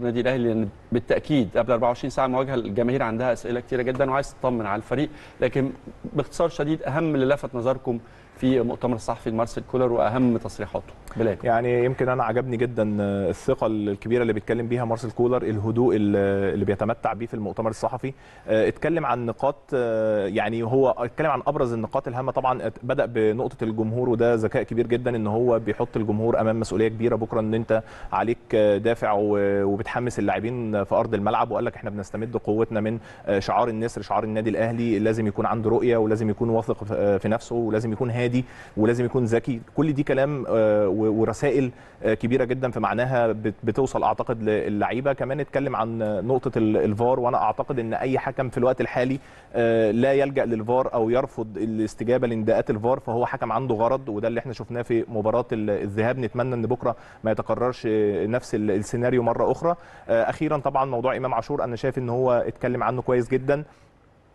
النادي الاهلي لان بالتاكيد قبل 24 ساعه مواجهه الجماهير عندها اسئله كتيره جدا وعايز تطمن على الفريق لكن باختصار شديد اهم اللي لفت نظركم في مؤتمر الصحفي لمارسيل كولر واهم تصريحاته بلاك. يعني يمكن انا عجبني جدا الثقه الكبيره اللي بيتكلم بيها مارسيل كولر الهدوء اللي بيتمتع بيه في المؤتمر الصحفي آه، اتكلم عن نقاط آه، يعني هو اتكلم عن ابرز النقاط الهامه طبعا بدا بنقطه الجمهور وده ذكاء كبير جدا ان هو بيحط الجمهور امام مسؤوليه كبيره بكره ان انت عليك آه، دافع وبتحمس اللاعبين في ارض الملعب وقال لك احنا بنستمد قوتنا من شعار النسر شعار النادي الاهلي لازم يكون عنده رؤيه ولازم يكون واثق في نفسه ولازم يكون هادي ولازم يكون ذكي كل دي كلام و ورسائل آه، كبيره جدا في معناها بتوصل اعتقد للعيبه كمان اتكلم عن نقطه الفار وانا اعتقد ان اي حكم في الوقت الحالي آه، لا يلجا للفار او يرفض الاستجابه لنداءات الفار فهو حكم عنده غرض وده اللي احنا شفناه في مباراه الذهاب نتمنى ان بكره ما يتكررش نفس السيناريو مره اخرى آه، اخيرا طبعا موضوع امام عاشور انا شايف ان هو اتكلم عنه كويس جدا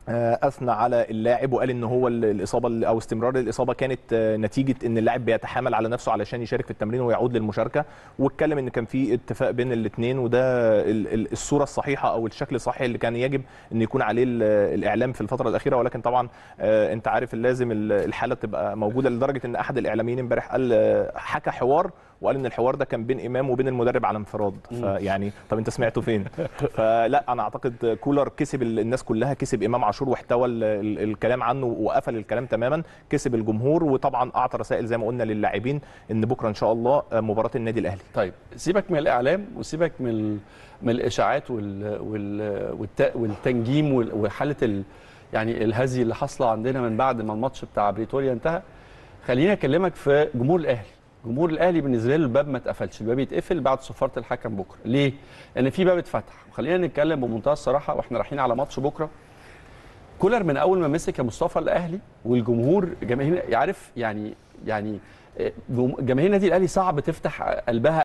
آه، اثنى على اللاعب وقال ان هو الاصابه او استمرار الاصابه كانت آه، نتيجه ان اللاعب بيتحامل على نفسه علشان يشارك في التمرين ويعود للمشاركه واتكلم ان كان في اتفاق بين الاثنين وده الصوره الصحيحه او الشكل الصحيح اللي كان يجب ان يكون عليه الاعلام في الفتره الاخيره ولكن طبعا آه، انت عارف لازم الحاله تبقى موجوده لدرجه ان احد الاعلاميين امبارح قال حكى حوار وقال ان الحوار ده كان بين امام وبين المدرب على انفراد فيعني طب انت سمعته فين فلا انا اعتقد كولر كسب الناس كلها كسب امام عاشور واحتوى الكلام عنه وقفل الكلام تماما كسب الجمهور وطبعا اعطى رسائل زي ما قلنا للاعبين ان بكره ان شاء الله مباراه النادي الاهلي طيب سيبك من الاعلام وسيبك من من الاشاعات وال وال والتنجيم وحاله ال... يعني الهزي اللي حاصله عندنا من بعد ما الماتش بتاع بريتوريا انتهى خليني اكلمك في جمهور الاهلي جمهور الاهلي بالنسبه له الباب ما اتقفلش الباب يتقفل بعد صفاره الحكم بكره ليه لان في باب اتفتح وخلينا نتكلم بمنتهى الصراحه واحنا رايحين على ماتش بكره كولر من اول ما مسك يا مصطفى الاهلي والجمهور جماهير عارف يعني يعني آه، جماهير النادي الاهلي صعب تفتح قلبها